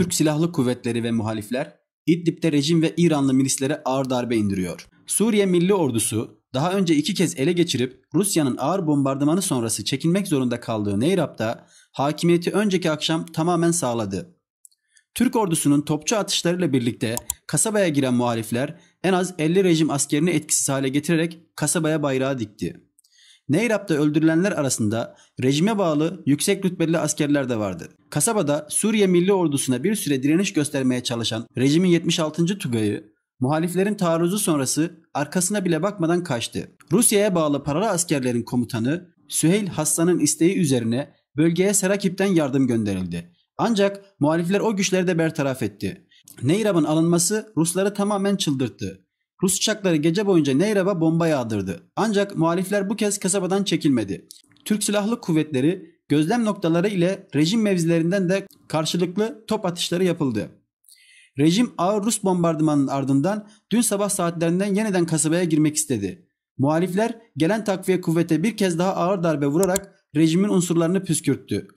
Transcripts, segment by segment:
Türk Silahlı Kuvvetleri ve muhalifler İdlib'de rejim ve İranlı milislere ağır darbe indiriyor. Suriye Milli Ordusu daha önce iki kez ele geçirip Rusya'nın ağır bombardımanı sonrası çekilmek zorunda kaldığı Neyrap'ta hakimiyeti önceki akşam tamamen sağladı. Türk ordusunun topçu atışlarıyla birlikte kasabaya giren muhalifler en az 50 rejim askerini etkisiz hale getirerek kasabaya bayrağı dikti. Neyrap'ta öldürülenler arasında rejime bağlı yüksek rütbeli askerler de vardı. Kasabada Suriye Milli Ordusu'na bir süre direniş göstermeye çalışan rejimin 76. Tugayı muhaliflerin taarruzu sonrası arkasına bile bakmadan kaçtı. Rusya'ya bağlı paralı askerlerin komutanı Süheyl Hassan'ın isteği üzerine bölgeye Serakip'ten yardım gönderildi. Ancak muhalifler o güçleri de bertaraf etti. Neyrab'ın alınması Rusları tamamen çıldırttı. Rus uçakları gece boyunca Neyrev'e bomba yağdırdı. Ancak muhalifler bu kez kasabadan çekilmedi. Türk Silahlı Kuvvetleri gözlem noktaları ile rejim mevzilerinden de karşılıklı top atışları yapıldı. Rejim ağır Rus bombardımanının ardından dün sabah saatlerinden yeniden kasabaya girmek istedi. Muhalifler gelen takviye kuvvete bir kez daha ağır darbe vurarak rejimin unsurlarını püskürttü.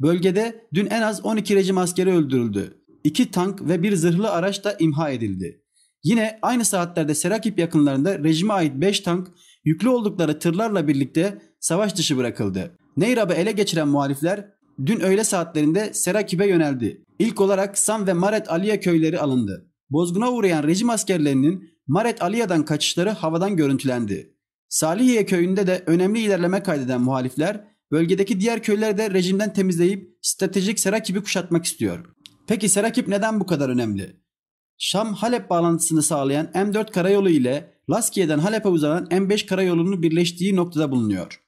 Bölgede dün en az 12 rejim askeri öldürüldü. 2 tank ve bir zırhlı araç da imha edildi. Yine aynı saatlerde Serakip yakınlarında rejime ait 5 tank yüklü oldukları tırlarla birlikte savaş dışı bırakıldı. Neyrab'ı ele geçiren muhalifler dün öğle saatlerinde Serakip'e yöneldi. İlk olarak Sam ve Maret Aliye köyleri alındı. Bozguna uğrayan rejim askerlerinin Maret Aliye'den kaçışları havadan görüntülendi. Salihiye köyünde de önemli ilerleme kaydeden muhalifler bölgedeki diğer köyleri de rejimden temizleyip stratejik Serakip'i kuşatmak istiyor. Peki Serakip neden bu kadar önemli? Şam-Halep bağlantısını sağlayan M4 karayolu ile Laskiye'den Halep'e uzanan M5 karayolunun birleştiği noktada bulunuyor.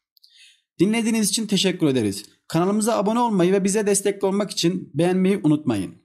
Dinlediğiniz için teşekkür ederiz. Kanalımıza abone olmayı ve bize destek olmak için beğenmeyi unutmayın.